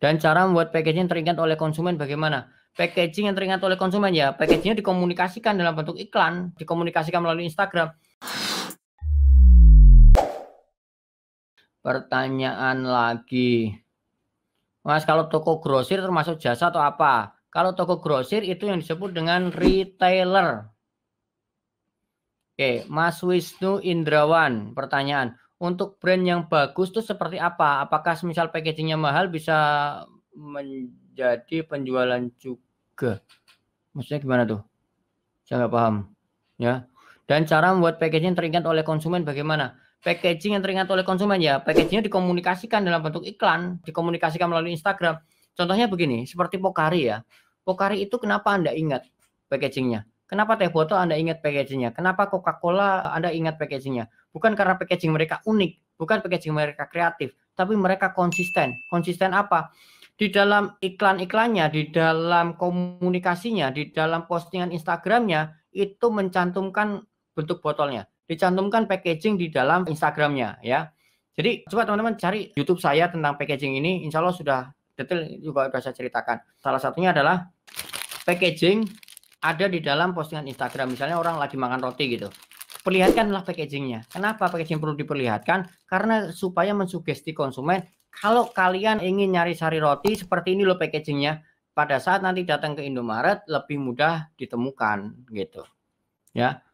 Dan cara membuat packaging teringat oleh konsumen bagaimana? Packaging yang teringat oleh konsumen ya, packagingnya dikomunikasikan dalam bentuk iklan, dikomunikasikan melalui Instagram. Pertanyaan lagi. Mas, kalau toko grosir termasuk jasa atau apa? Kalau toko grosir itu yang disebut dengan retailer. Oke, Mas Wisnu Indrawan, pertanyaan untuk brand yang bagus tuh seperti apa? Apakah misal packagingnya mahal bisa menjadi penjualan juga? Maksudnya gimana tuh? Saya nggak paham. Ya. Dan cara membuat packaging yang teringat oleh konsumen bagaimana? Packaging yang teringat oleh konsumen ya, packagingnya dikomunikasikan dalam bentuk iklan, dikomunikasikan melalui Instagram. Contohnya begini, seperti Pokari ya. Pokari itu kenapa Anda ingat packagingnya? Kenapa teh botol Anda ingat packagingnya? Kenapa Coca-Cola Anda ingat packagingnya? Bukan karena packaging mereka unik, bukan packaging mereka kreatif, tapi mereka konsisten. Konsisten apa? Di dalam iklan-iklannya, di dalam komunikasinya, di dalam postingan Instagramnya, itu mencantumkan bentuk botolnya. Dicantumkan packaging di dalam Instagramnya ya. Jadi coba teman-teman cari YouTube saya tentang packaging ini, insya Allah sudah detail juga sudah saya ceritakan. Salah satunya adalah packaging ada di dalam postingan Instagram misalnya orang lagi makan roti gitu perlihatkanlah packagingnya kenapa packaging perlu diperlihatkan karena supaya mensugesti konsumen kalau kalian ingin nyari sari roti seperti ini loh packagingnya pada saat nanti datang ke Indomaret lebih mudah ditemukan gitu ya